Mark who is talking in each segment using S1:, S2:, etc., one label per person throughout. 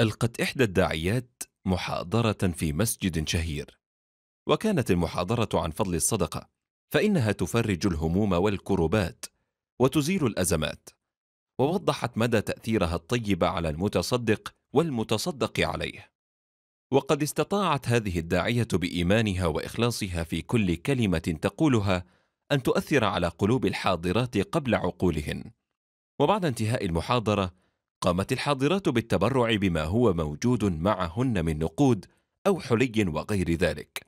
S1: ألقت إحدى الداعيات محاضرة في مسجد شهير وكانت المحاضرة عن فضل الصدقة فإنها تفرج الهموم والكربات وتزيل الأزمات ووضحت مدى تأثيرها الطيب على المتصدق والمتصدق عليه وقد استطاعت هذه الداعية بإيمانها وإخلاصها في كل كلمة تقولها أن تؤثر على قلوب الحاضرات قبل عقولهن وبعد انتهاء المحاضرة قامت الحاضرات بالتبرع بما هو موجود معهن من نقود أو حلي وغير ذلك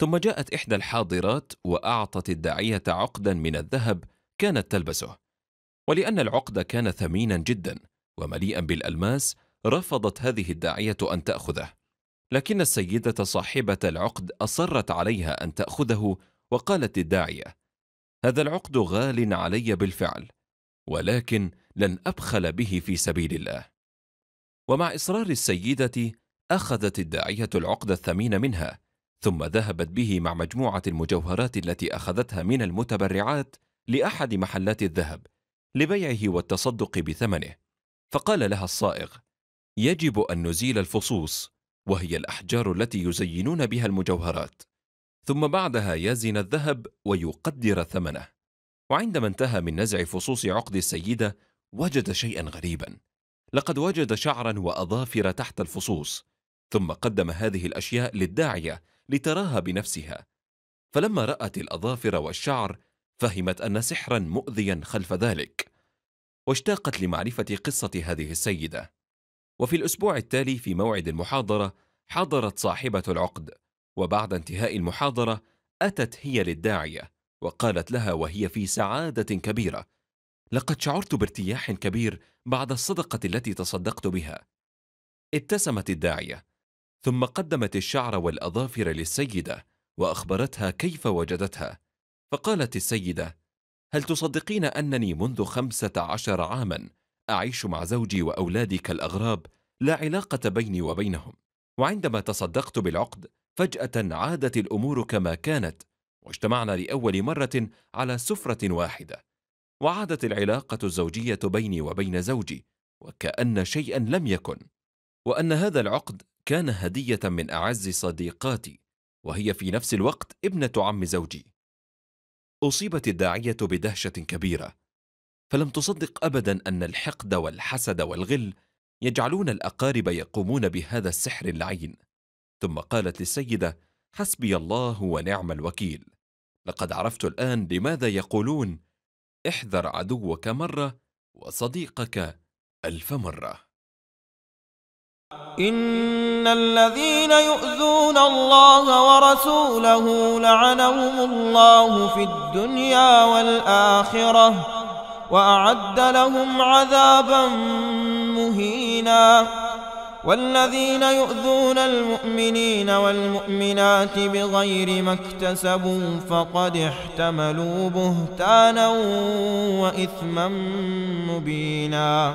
S1: ثم جاءت إحدى الحاضرات وأعطت الداعية عقدا من الذهب كانت تلبسه ولأن العقد كان ثمينا جدا ومليئا بالألماس رفضت هذه الداعية أن تأخذه لكن السيدة صاحبة العقد أصرت عليها أن تأخذه وقالت للداعية هذا العقد غال علي بالفعل ولكن لن أبخل به في سبيل الله ومع إصرار السيدة أخذت الداعية العقد الثمين منها ثم ذهبت به مع مجموعة المجوهرات التي أخذتها من المتبرعات لأحد محلات الذهب لبيعه والتصدق بثمنه فقال لها الصائغ يجب أن نزيل الفصوص وهي الأحجار التي يزينون بها المجوهرات ثم بعدها يزن الذهب ويقدر ثمنه وعندما انتهى من نزع فصوص عقد السيدة وجد شيئا غريبا لقد وجد شعرا وأظافر تحت الفصوص ثم قدم هذه الأشياء للداعية لتراها بنفسها فلما رأت الأظافر والشعر فهمت أن سحرا مؤذيا خلف ذلك واشتاقت لمعرفة قصة هذه السيدة وفي الأسبوع التالي في موعد المحاضرة حضرت صاحبة العقد وبعد انتهاء المحاضرة أتت هي للداعية وقالت لها وهي في سعادة كبيرة لقد شعرت بارتياح كبير بعد الصدقة التي تصدقت بها ابتسمت الداعية ثم قدمت الشعر والأظافر للسيدة وأخبرتها كيف وجدتها فقالت السيدة هل تصدقين أنني منذ خمسة عشر عاما أعيش مع زوجي وأولادي كالأغراب لا علاقة بيني وبينهم وعندما تصدقت بالعقد فجأة عادت الأمور كما كانت واجتمعنا لاول مره على سفره واحده وعادت العلاقه الزوجيه بيني وبين زوجي وكان شيئا لم يكن وان هذا العقد كان هديه من اعز صديقاتي وهي في نفس الوقت ابنه عم زوجي اصيبت الداعيه بدهشه كبيره فلم تصدق ابدا ان الحقد والحسد والغل يجعلون الاقارب يقومون بهذا السحر اللعين ثم قالت للسيده حسبي الله ونعم الوكيل لقد عرفت الآن لماذا يقولون احذر عدوك مرة وصديقك ألف مرة إن الذين يؤذون الله ورسوله
S2: لعنهم الله في الدنيا والآخرة وأعد لهم عذابا مهيناً والذين يؤذون المؤمنين والمؤمنات بغير ما اكتسبوا فقد احتملوا بهتانا وإثما مبينا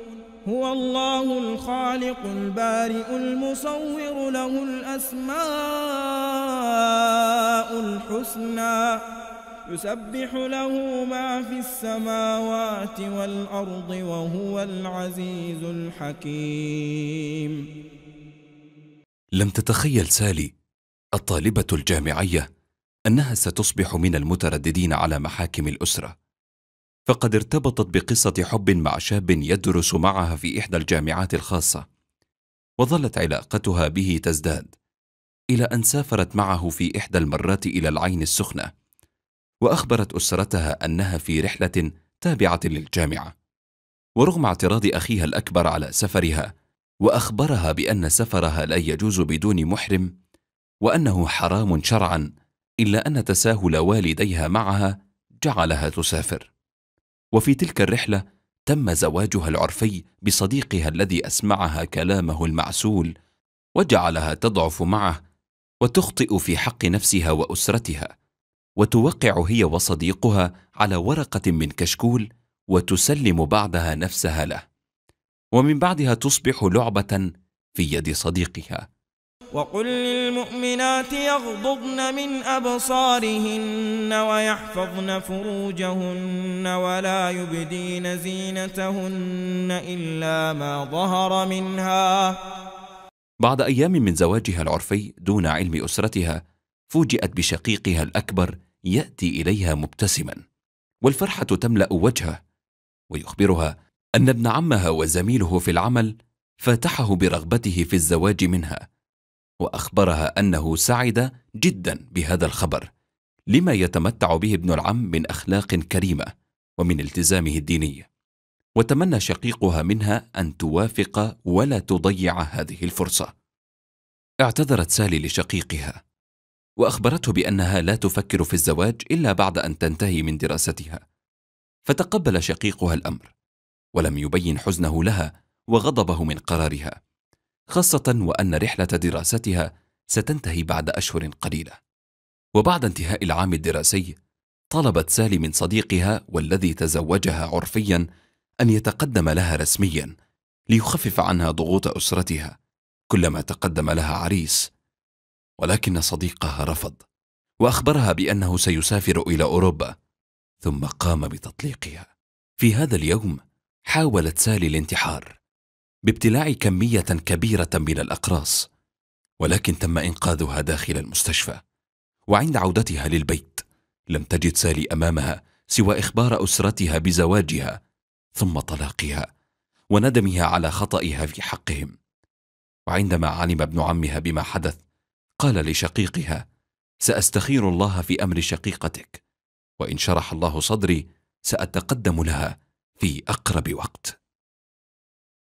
S2: هو الله الخالق البارئ المصور له الأسماء الحسنى يسبح له ما في السماوات والأرض وهو العزيز الحكيم
S1: لم تتخيل سالي الطالبة الجامعية أنها ستصبح من المترددين على محاكم الأسرة فقد ارتبطت بقصة حب مع شاب يدرس معها في إحدى الجامعات الخاصة وظلت علاقتها به تزداد إلى أن سافرت معه في إحدى المرات إلى العين السخنة وأخبرت أسرتها أنها في رحلة تابعة للجامعة ورغم اعتراض أخيها الأكبر على سفرها وأخبرها بأن سفرها لا يجوز بدون محرم وأنه حرام شرعا إلا أن تساهل والديها معها جعلها تسافر وفي تلك الرحلة تم زواجها العرفي بصديقها الذي أسمعها كلامه المعسول وجعلها تضعف معه وتخطئ في حق نفسها وأسرتها وتوقع هي وصديقها على ورقة من كشكول وتسلم بعدها نفسها له ومن بعدها تصبح لعبة في يد صديقها
S2: وقل للمؤمنات يغضضن من أبصارهن ويحفظن فروجهن ولا يبدين زينتهن إلا ما ظهر
S1: منها بعد أيام من زواجها العرفي دون علم أسرتها فوجئت بشقيقها الأكبر يأتي إليها مبتسما والفرحة تملأ وجهه ويخبرها أن ابن عمها وزميله في العمل فاتحه برغبته في الزواج منها وأخبرها أنه سعد جدا بهذا الخبر لما يتمتع به ابن العم من أخلاق كريمة ومن التزامه الديني وتمنى شقيقها منها أن توافق ولا تضيع هذه الفرصة اعتذرت سالي لشقيقها وأخبرته بأنها لا تفكر في الزواج إلا بعد أن تنتهي من دراستها فتقبل شقيقها الأمر ولم يبين حزنه لها وغضبه من قرارها خاصة وأن رحلة دراستها ستنتهي بعد أشهر قليلة. وبعد انتهاء العام الدراسي، طلبت سالي من صديقها والذي تزوجها عرفيا أن يتقدم لها رسميا ليخفف عنها ضغوط أسرتها كلما تقدم لها عريس. ولكن صديقها رفض، وأخبرها بأنه سيسافر إلى أوروبا، ثم قام بتطليقها. في هذا اليوم حاولت سالي الانتحار بابتلاع كمية كبيرة من الأقراص ولكن تم إنقاذها داخل المستشفى وعند عودتها للبيت لم تجد سالي أمامها سوى إخبار أسرتها بزواجها ثم طلاقها وندمها على خطأها في حقهم وعندما علم ابن عمها بما حدث قال لشقيقها سأستخير الله في أمر شقيقتك وإن شرح الله صدري سأتقدم لها في أقرب وقت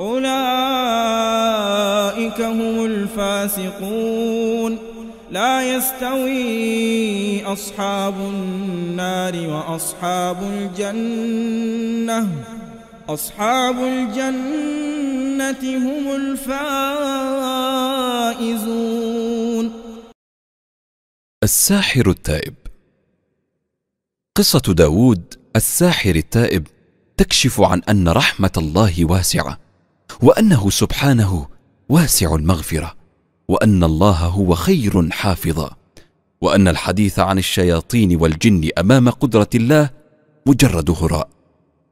S2: أولئك هم الفاسقون لا يستوي أصحاب النار وأصحاب الجنة أصحاب الجنة هم الفائزون
S1: الساحر التائب قصة داود الساحر التائب تكشف عن أن رحمة الله واسعة وانه سبحانه واسع المغفره وان الله هو خير حافظا وان الحديث عن الشياطين والجن امام قدره الله مجرد هراء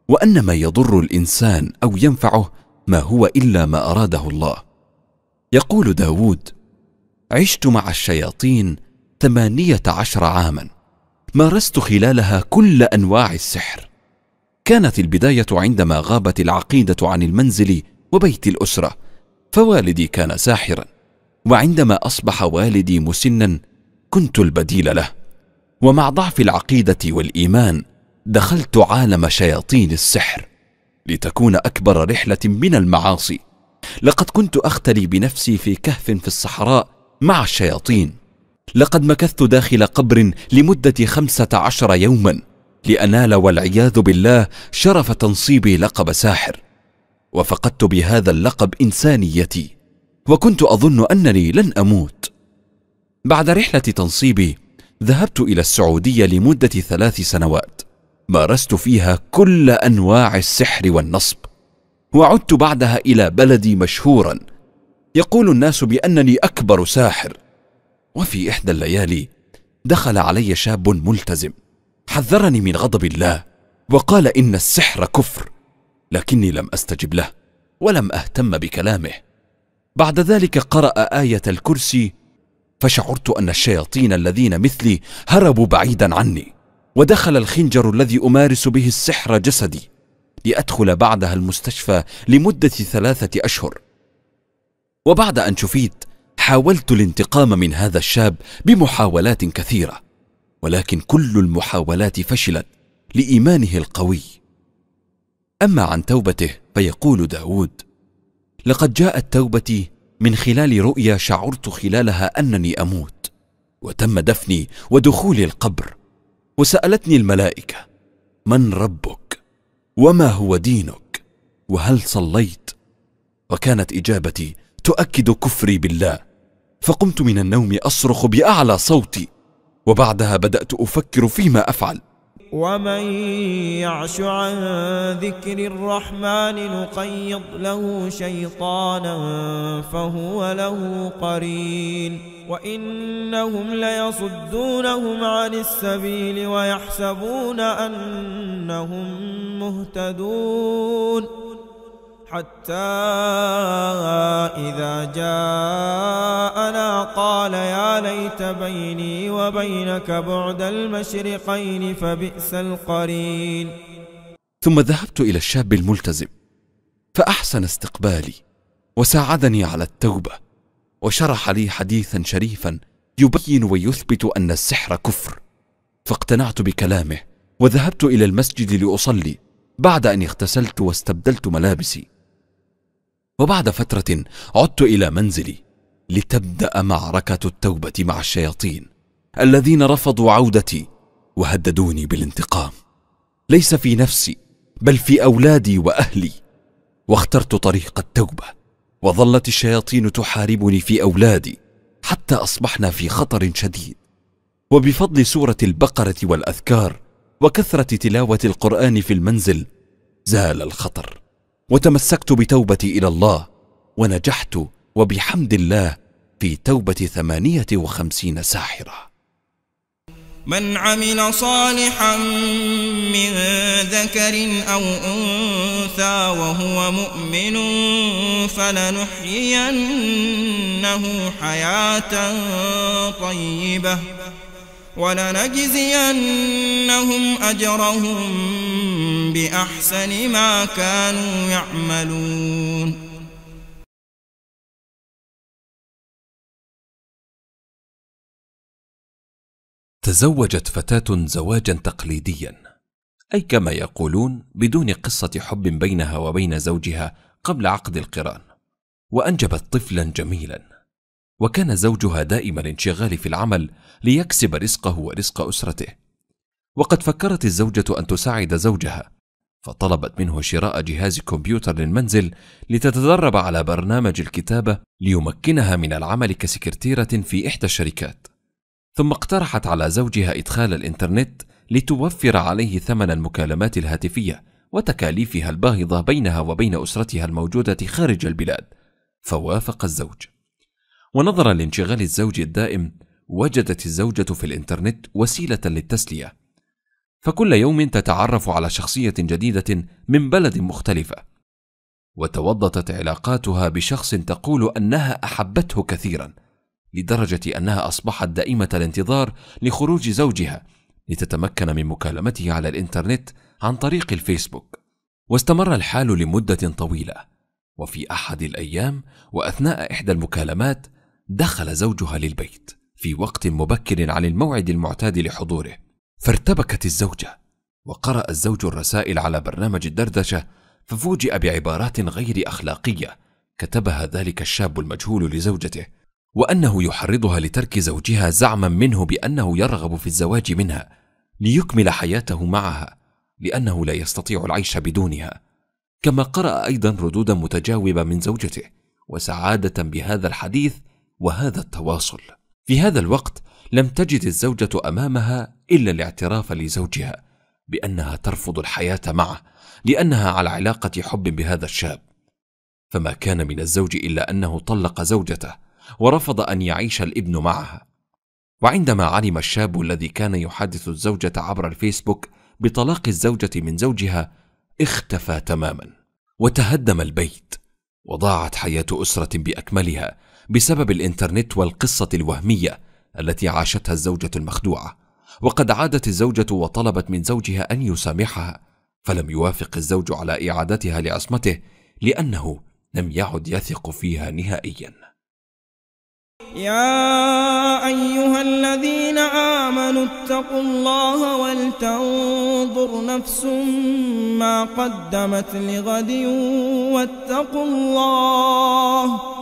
S1: وان ما يضر الانسان او ينفعه ما هو الا ما اراده الله يقول داود عشت مع الشياطين ثمانيه عشر عاما مارست خلالها كل انواع السحر كانت البدايه عندما غابت العقيده عن المنزل وبيت الاسره فوالدي كان ساحرا وعندما اصبح والدي مسنا كنت البديل له ومع ضعف العقيده والايمان دخلت عالم شياطين السحر لتكون اكبر رحله من المعاصي لقد كنت اختلي بنفسي في كهف في الصحراء مع الشياطين لقد مكثت داخل قبر لمده خمسه عشر يوما لانال والعياذ بالله شرف تنصيبي لقب ساحر وفقدت بهذا اللقب انسانيتي وكنت اظن انني لن اموت بعد رحله تنصيبي ذهبت الى السعوديه لمده ثلاث سنوات مارست فيها كل انواع السحر والنصب وعدت بعدها الى بلدي مشهورا يقول الناس بانني اكبر ساحر وفي احدى الليالي دخل علي شاب ملتزم حذرني من غضب الله وقال ان السحر كفر لكني لم استجب له ولم اهتم بكلامه بعد ذلك قرا ايه الكرسي فشعرت ان الشياطين الذين مثلي هربوا بعيدا عني ودخل الخنجر الذي امارس به السحر جسدي لادخل بعدها المستشفى لمده ثلاثه اشهر وبعد ان شفيت حاولت الانتقام من هذا الشاب بمحاولات كثيره ولكن كل المحاولات فشلت لايمانه القوي أما عن توبته فيقول داود لقد جاءت توبتي من خلال رؤيا شعرت خلالها أنني أموت وتم دفني ودخولي القبر وسألتني الملائكة من ربك وما هو دينك وهل صليت وكانت إجابتي تؤكد كفري بالله فقمت من النوم أصرخ بأعلى صوتي وبعدها بدأت أفكر فيما أفعل
S2: ومن يعش عن ذكر الرحمن نقيض له شيطانا فهو له قرين وإنهم ليصدونهم عن السبيل ويحسبون أنهم مهتدون حتى إذا جاءنا قال يا ليت بيني وبينك بعد المشرقين فبئس القرين
S1: ثم ذهبت إلى الشاب الملتزم فأحسن استقبالي وساعدني على التوبة وشرح لي حديثا شريفا يبين ويثبت أن السحر كفر فاقتنعت بكلامه وذهبت إلى المسجد لأصلي بعد أن اغتسلت واستبدلت ملابسي وبعد فترة عدت إلى منزلي لتبدأ معركة التوبة مع الشياطين الذين رفضوا عودتي وهددوني بالانتقام ليس في نفسي بل في أولادي وأهلي واخترت طريق التوبة وظلت الشياطين تحاربني في أولادي حتى أصبحنا في خطر شديد وبفضل سورة البقرة والأذكار وكثرة تلاوة القرآن في المنزل زال الخطر وتمسكت بتوبتي إلى الله ونجحت وبحمد الله في توبة ثمانية وخمسين ساحرة
S2: من عمل صالحا من ذكر أو أنثى وهو مؤمن فلنحيينه حياة طيبة ولنجزينهم أجرهم بأحسن ما كانوا يعملون
S1: تزوجت فتاة زواجا تقليديا أي كما يقولون بدون قصة حب بينها وبين زوجها قبل عقد القران وأنجبت طفلا جميلا وكان زوجها دائم الانشغال في العمل ليكسب رزقه ورزق أسرته وقد فكرت الزوجة أن تساعد زوجها فطلبت منه شراء جهاز كمبيوتر للمنزل لتتدرب على برنامج الكتابة ليمكنها من العمل كسكرتيرة في إحدى الشركات. ثم اقترحت على زوجها إدخال الإنترنت لتوفر عليه ثمن المكالمات الهاتفية وتكاليفها الباهظة بينها وبين أسرتها الموجودة خارج البلاد، فوافق الزوج. ونظرا لانشغال الزوج الدائم، وجدت الزوجة في الإنترنت وسيلة للتسلية، فكل يوم تتعرف على شخصيه جديده من بلد مختلفه وتوضتت علاقاتها بشخص تقول انها احبته كثيرا لدرجه انها اصبحت دائمه الانتظار لخروج زوجها لتتمكن من مكالمته على الانترنت عن طريق الفيسبوك واستمر الحال لمده طويله وفي احد الايام واثناء احدى المكالمات دخل زوجها للبيت في وقت مبكر عن الموعد المعتاد لحضوره فارتبكت الزوجة وقرأ الزوج الرسائل على برنامج الدردشة ففوجئ بعبارات غير أخلاقية كتبها ذلك الشاب المجهول لزوجته وأنه يحرضها لترك زوجها زعما منه بأنه يرغب في الزواج منها ليكمل حياته معها لأنه لا يستطيع العيش بدونها كما قرأ أيضا ردودا متجاوبة من زوجته وسعادة بهذا الحديث وهذا التواصل في هذا الوقت لم تجد الزوجة أمامها إلا الاعتراف لزوجها بأنها ترفض الحياة معه لأنها على علاقة حب بهذا الشاب فما كان من الزوج إلا أنه طلق زوجته ورفض أن يعيش الابن معها وعندما علم الشاب الذي كان يحدث الزوجة عبر الفيسبوك بطلاق الزوجة من زوجها اختفى تماما وتهدم البيت وضاعت حياة أسرة بأكملها بسبب الانترنت والقصة الوهمية التي عاشتها الزوجة المخدوعة وقد عادت الزوجة وطلبت من زوجها أن يسامحها فلم يوافق الزوج على إعادتها لعصمته لأنه لم يعد يثق فيها نهائيا
S2: يا أيها الذين آمنوا اتقوا الله ولتنظر نفس ما قدمت لغد واتقوا الله